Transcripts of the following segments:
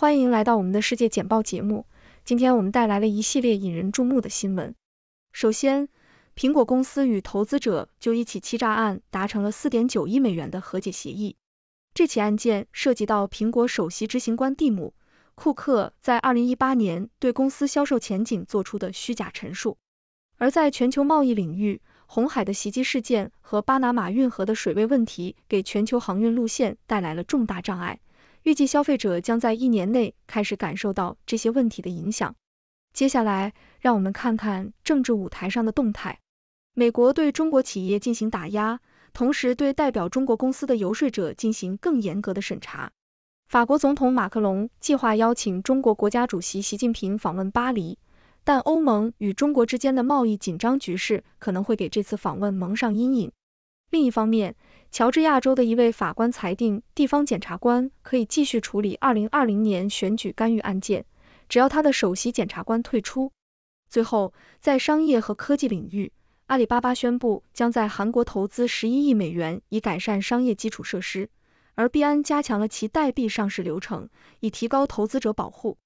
欢迎来到我们的世界简报节目。今天，我们带来了一系列引人注目的新闻。首先，苹果公司与投资者就一起欺诈案达成了4.9亿美元的和解协议。这起案件涉及到苹果首席执行官蒂姆·库克在2018年对公司销售前景做出的虚假陈述。而在全球贸易领域，红海的袭击事件和巴拿马运河的水位问题给全球航运路线带来了重大障碍。预计消费者将在一年内开始感受到这些问题的影响。接下来，让我们看看政治舞台上的动态。美国对中国企业进行打压，同时对代表中国公司的游说者进行更严格的审查。法国总统马克龙计划邀请中国国家主席习近平访问巴黎，但欧盟与中国之间的贸易紧张局势可能会给这次访问蒙上阴影。另一方面，乔治亚州的一位法官裁定，地方检察官可以继续处理二零二零年选举干预案件，只要他的首席检察官退出。最后，在商业和科技领域，阿里巴巴宣布将在韩国投资十一亿美元以改善商业基础设施，而币安加强了其代币上市流程以提高投资者保护。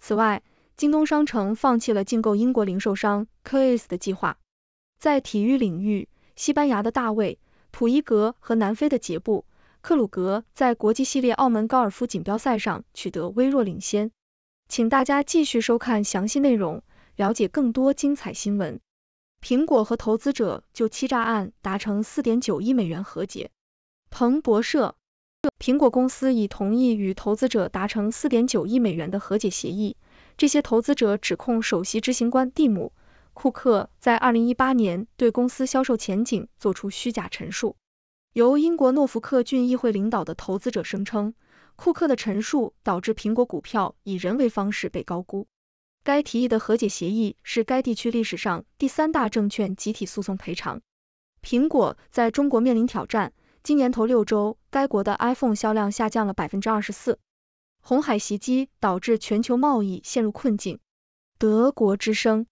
此外，京东商城放弃了竞购英国零售商 k o i s 的计划。在体育领域，西班牙的大卫。普伊格和南非的杰布·克鲁格在国际系列澳门高尔夫锦标赛上取得微弱领先。请大家继续收看详细内容，了解更多精彩新闻。苹果和投资者就欺诈案达成4.9亿美元和解。彭博社：苹果公司已同意与投资者达成4.9亿美元的和解协议，这些投资者指控首席执行官蒂姆。库克在二零一八年对公司销售前景做出虚假陈述，由英国诺福克郡议会领导的投资者声称，库克的陈述导致苹果股票以人为方式被高估。该提议的和解协议是该地区历史上第三大证券集体诉讼赔偿。苹果在中国面临挑战，今年头六周，该国的 iPhone 销量下降了百分之二十四。红海袭击导致全球贸易陷入困境。德国之声。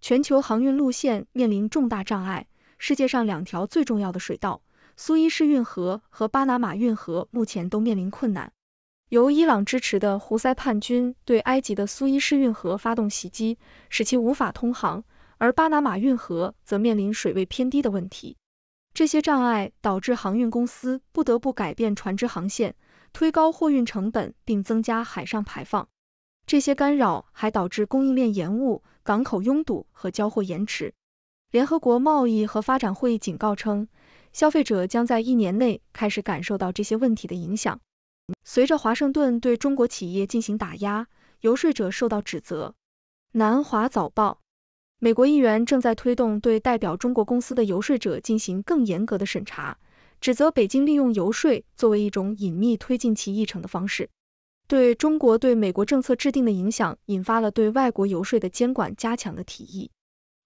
全球航运路线面临重大障碍，世界上两条最重要的水道——苏伊士运河和巴拿马运河，目前都面临困难。由伊朗支持的胡塞叛军对埃及的苏伊士运河发动袭击，使其无法通航；而巴拿马运河则面临水位偏低的问题。这些障碍导致航运公司不得不改变船只航线，推高货运成本并增加海上排放。这些干扰还导致供应链延误。港口拥堵和交货延迟。联合国贸易和发展会议警告称，消费者将在一年内开始感受到这些问题的影响。随着华盛顿对中国企业进行打压，游说者受到指责。南华早报：美国议员正在推动对代表中国公司的游说者进行更严格的审查，指责北京利用游说作为一种隐秘推进其议程的方式。对中国对美国政策制定的影响，引发了对外国游说的监管加强的提议。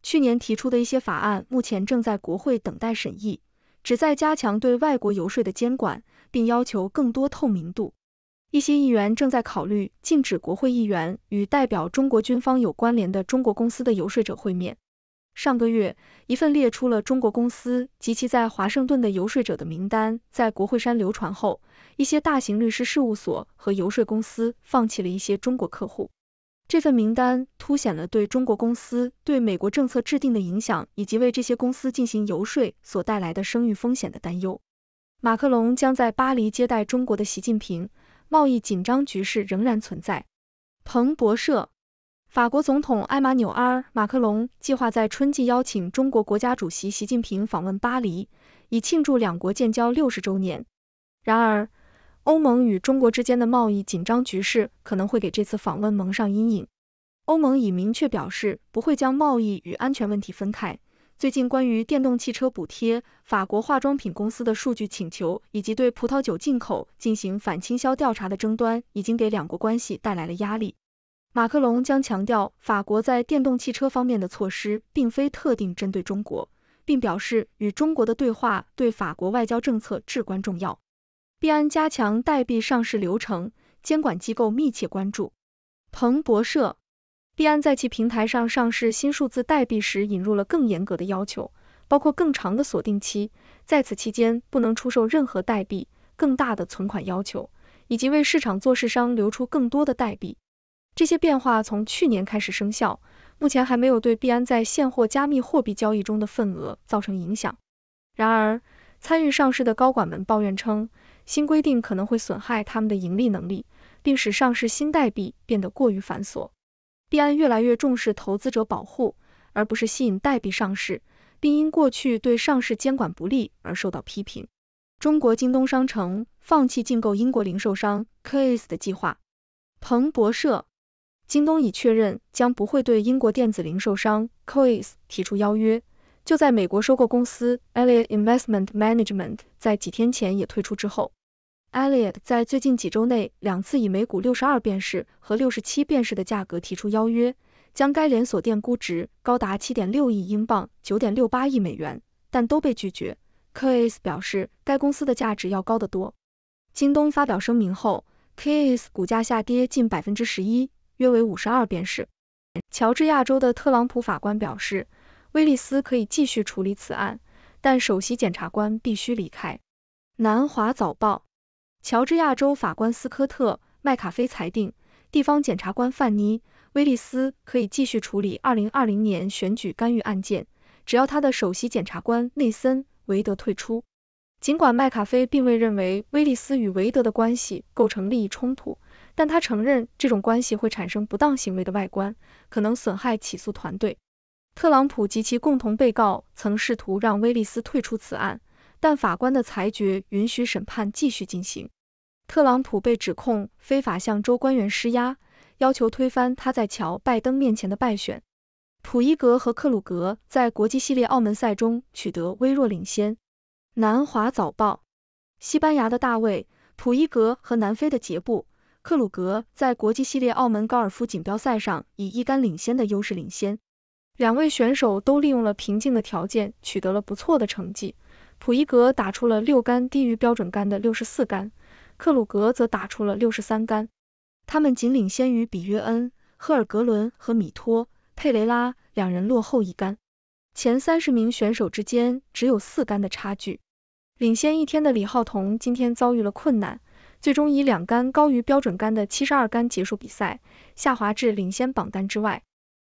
去年提出的一些法案目前正在国会等待审议，旨在加强对外国游说的监管，并要求更多透明度。一些议员正在考虑禁止国会议员与代表中国军方有关联的中国公司的游说者会面。上个月，一份列出了中国公司及其在华盛顿的游说者的名单在国会山流传后，一些大型律师事务所和游说公司放弃了一些中国客户。这份名单凸显了对中国公司对美国政策制定的影响，以及为这些公司进行游说所带来的声誉风险的担忧。马克龙将在巴黎接待中国的习近平。贸易紧张局势仍然存在。彭博社。法国总统埃马纽埃尔·马克龙计划在春季邀请中国国家主席习近平访问巴黎，以庆祝两国建交六十周年。然而，欧盟与中国之间的贸易紧张局势可能会给这次访问蒙上阴影。欧盟已明确表示不会将贸易与安全问题分开。最近关于电动汽车补贴、法国化妆品公司的数据请求以及对葡萄酒进口进行反倾销调查的争端，已经给两国关系带来了压力。马克龙将强调，法国在电动汽车方面的措施并非特定针对中国，并表示与中国的对话对法国外交政策至关重要。币安加强代币上市流程，监管机构密切关注。彭博社，币安在其平台上上市新数字代币时引入了更严格的要求，包括更长的锁定期，在此期间不能出售任何代币，更大的存款要求，以及为市场做市商留出更多的代币。这些变化从去年开始生效，目前还没有对币安在现货加密货币交易中的份额造成影响。然而，参与上市的高管们抱怨称，新规定可能会损害他们的盈利能力，并使上市新代币变得过于繁琐。币安越来越重视投资者保护，而不是吸引代币上市，并因过去对上市监管不利而受到批评。中国京东商城放弃竞购英国零售商 Kiss 的计划。彭博社。京东已确认将不会对英国电子零售商 k i o s 提出邀约。就在美国收购公司 Elliott Investment Management 在几天前也退出之后，Elliott 在最近几周内两次以每股六十二便士和六十七便士的价格提出邀约，将该连锁店估值高达七点六亿英镑、九点六八亿美元，但都被拒绝。k i o s 表示，该公司的价值要高得多。京东发表声明后 k i o s 股价下跌近百分之十一。约为五十二便事。乔治亚州的特朗普法官表示，威利斯可以继续处理此案，但首席检察官必须离开。南华早报，乔治亚州法官斯科特·麦卡菲裁定，地方检察官范妮·威利斯可以继续处理2020年选举干预案件，只要他的首席检察官内森·维德退出。尽管麦卡菲并未认为威利斯与维德的关系构成利益冲突。但他承认，这种关系会产生不当行为的外观，可能损害起诉团队。特朗普及其共同被告曾试图让威利斯退出此案，但法官的裁决允许审判继续进行。特朗普被指控非法向州官员施压，要求推翻他在乔拜登面前的败选。普伊格和克鲁格在国际系列澳门赛中取得微弱领先。南华早报，西班牙的大卫·普伊格和南非的杰布。克鲁格在国际系列澳门高尔夫锦标赛上以一杆领先的优势领先。两位选手都利用了平静的条件取得了不错的成绩。普伊格打出了六杆低于标准杆的六十四杆，克鲁格则打出了六十三杆。他们仅领先于比约恩、赫尔格伦和米托佩雷拉两人落后一杆。前三十名选手之间只有四杆的差距。领先一天的李浩彤今天遭遇了困难。最终以两杆高于标准杆的七十二杆结束比赛，下滑至领先榜单之外。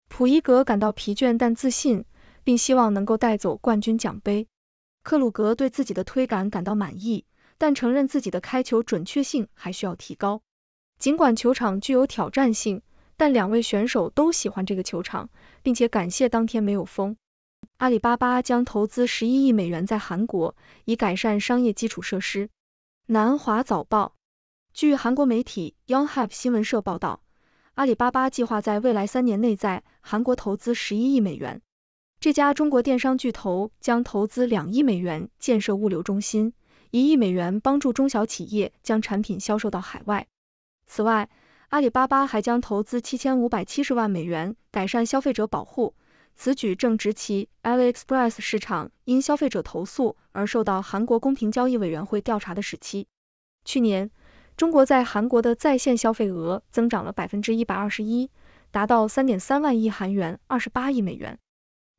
普伊格感到疲倦但自信，并希望能够带走冠军奖杯。克鲁格对自己的推杆感到满意，但承认自己的开球准确性还需要提高。尽管球场具有挑战性，但两位选手都喜欢这个球场，并且感谢当天没有风。阿里巴巴将投资十一亿美元在韩国，以改善商业基础设施。南华早报。据韩国媒体 y o n g Hap 新闻社报道，阿里巴巴计划在未来三年内在韩国投资十一亿美元。这家中国电商巨头将投资两亿美元建设物流中心，一亿美元帮助中小企业将产品销售到海外。此外，阿里巴巴还将投资七千五百七十万美元改善消费者保护。此举正值其 AliExpress 市场因消费者投诉而受到韩国公平交易委员会调查的时期。去年。中国在韩国的在线消费额增长了百分之一百二十一，达到三点三万亿韩元，二十八亿美元。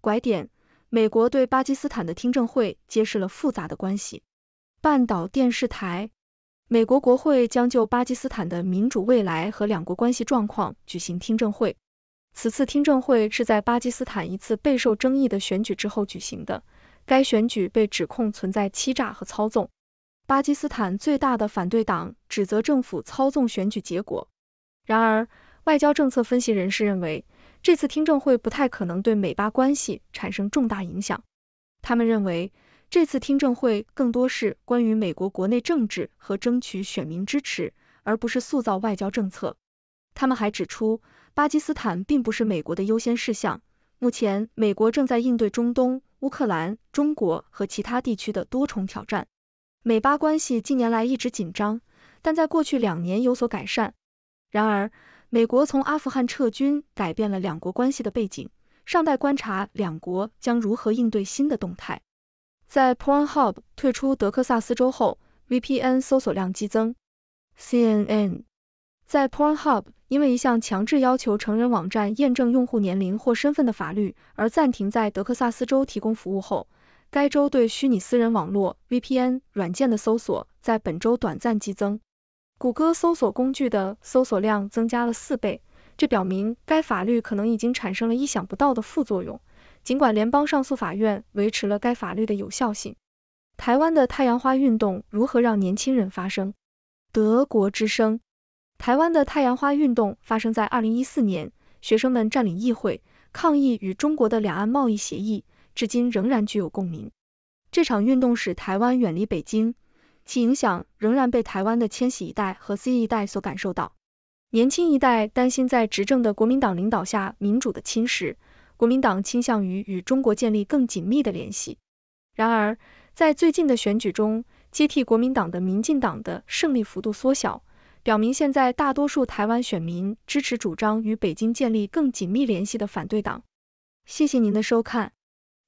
拐点，美国对巴基斯坦的听证会揭示了复杂的关系。半岛电视台，美国国会将就巴基斯坦的民主未来和两国关系状况举行听证会。此次听证会是在巴基斯坦一次备受争议的选举之后举行的，该选举被指控存在欺诈和操纵。巴基斯坦最大的反对党指责政府操纵选举结果。然而，外交政策分析人士认为，这次听证会不太可能对美巴关系产生重大影响。他们认为，这次听证会更多是关于美国国内政治和争取选民支持，而不是塑造外交政策。他们还指出，巴基斯坦并不是美国的优先事项。目前，美国正在应对中东、乌克兰、中国和其他地区的多重挑战。美巴关系近年来一直紧张，但在过去两年有所改善。然而，美国从阿富汗撤军改变了两国关系的背景，尚待观察两国将如何应对新的动态。在 Pornhub 退出德克萨斯州后，VPN 搜索量激增。CNN 在 Pornhub 因为一项强制要求成人网站验证用户年龄或身份的法律而暂停在德克萨斯州提供服务后。该州对虚拟私人网络 （VPN） 软件的搜索在本周短暂激增，谷歌搜索工具的搜索量增加了四倍，这表明该法律可能已经产生了意想不到的副作用。尽管联邦上诉法院维持了该法律的有效性，台湾的太阳花运动如何让年轻人发声？德国之声：台湾的太阳花运动发生在二零一四年，学生们占领议会，抗议与中国的两岸贸易协议。至今仍然具有共鸣。这场运动使台湾远离北京，其影响仍然被台湾的千禧一代和 C 一代所感受到。年轻一代担心在执政的国民党领导下民主的侵蚀，国民党倾向于与中国建立更紧密的联系。然而，在最近的选举中，接替国民党的民进党的胜利幅度缩小，表明现在大多数台湾选民支持主张与北京建立更紧密联系的反对党。谢谢您的收看。